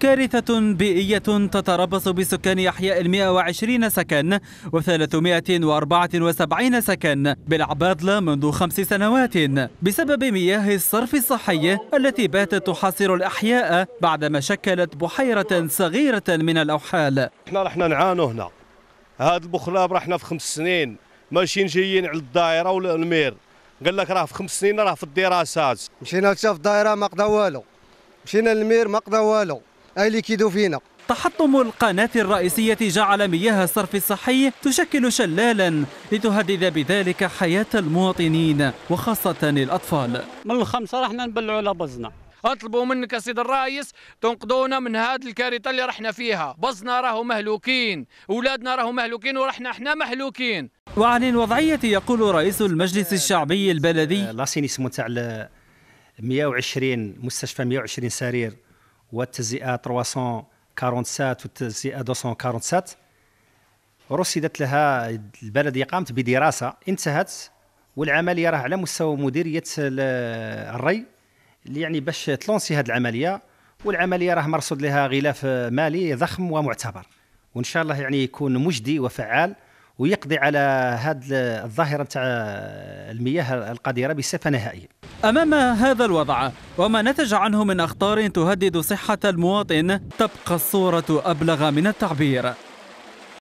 كارثة بيئية تتربص بسكان أحياء 120 سكن و374 سكن بالعبادلة منذ خمس سنوات بسبب مياه الصرف الصحي التي باتت تحاصر الأحياء بعدما شكلت بحيرة صغيرة من الأوحال احنا رحنا نعانو هنا هاد البخلاب رحنا في خمس سنين ماشيين جايين على الدائرة ولا المير قال لك راه في خمس سنين راه في الدراسات مشينا لشاف الدائرة ما قدا والو مشينا للمير ما قدا والو اللي كيدو فينا تحطم القناة الرئيسية جعل مياه الصرف الصحي تشكل شلالا لتهدد بذلك حياة المواطنين وخاصة الأطفال من الخمسة رحنا نبلعوا على بزنا اطلبوا منك سيد الرئيس تنقذونا من هذه الكارثه اللي رحنا فيها بصنا راهو مهلوكين اولادنا راهو مهلوكين ورحنا احنا مهلوكين وعن الوضعيه يقول رئيس المجلس الشعبي البلدي لاسينيسمو تاع 120 مستشفى 120 سرير والتجزئه 347 والتجزئه 247 رصدت لها البلديه قامت بدراسه انتهت والعمليه راه على مستوى مديريه الري يعني باش تلونسي هذه العمليه والعمليه راه مرصود لها غلاف مالي ضخم ومعتبر وان شاء الله يعني يكون مجدي وفعال ويقضي على هذه الظاهره نتاع المياه القذره بصفه نهائيه. امام هذا الوضع وما نتج عنه من اخطار تهدد صحه المواطن تبقى الصوره ابلغ من التعبير.